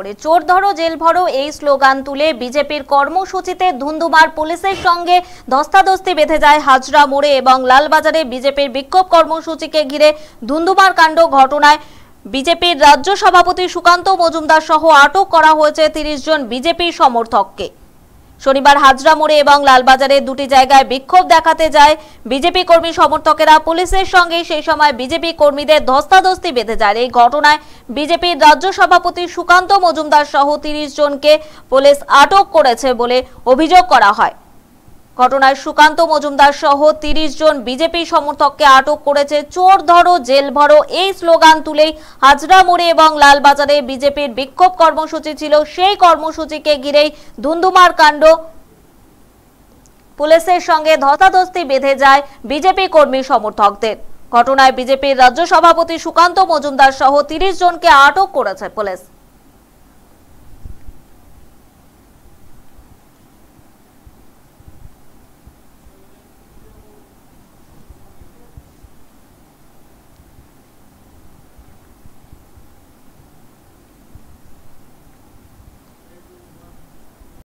করে চোর ধরো জেল ভরো এই স্লোগান তুলে বিজেপির কর্মসূচিতে ধুন্দুমার পুলিশের সঙ্গে ধস্তাধস্তি বেঁধে যায় হাজরা মোড়ে এবং লালবাজারে বিজেপির বিক্ষোভ কর্মসূচিকে ঘিরে ধুন্দুমার কাণ্ড ঘটনায় বিজেপির রাজ্য সভাপতি সুকান্ত মজুমদার সহ আটক করা হয়েছে তিরিশ জন বিজেপির সমর্থককে শনিবার হাজরা মোড়ে এবং লালবাজারে দুটি জায়গায় বিক্ষোভ দেখাতে যায় বিজেপি কর্মী সমর্থকেরা পুলিশের সঙ্গে সেই সময় বিজেপি কর্মীদের ধস্তাধস্তি বেঁধে যায় এই ঘটনায় বিজেপির রাজ্য সভাপতি সুকান্ত মজুমদার সহ তিরিশ জনকে পুলিশ আটক করেছে বলে অভিযোগ করা হয় ঘটনায় সুকান্ত মজুমদার সহ তিরিশ জন বিজেপি সমর্থককে আটক করেছে চোর ধরো জেল ভরো এই স্লোগান তুলে হাজরা মোড়ে এবং লালবাজারে বিজেপির বিক্ষোভ কর্মসূচি ছিল সেই কর্মসূচিকে ঘিরেই ধুন্ধুমার কাণ্ড পুলিশের সঙ্গে ধস্তাধস্তি বেঁধে যায় বিজেপি কর্মী সমর্থকদের ঘটনায় বিজেপির রাজ্য সভাপতি সুকান্ত মজুমদার সহ তিরিশ জনকে আটক করেছে পুলিশ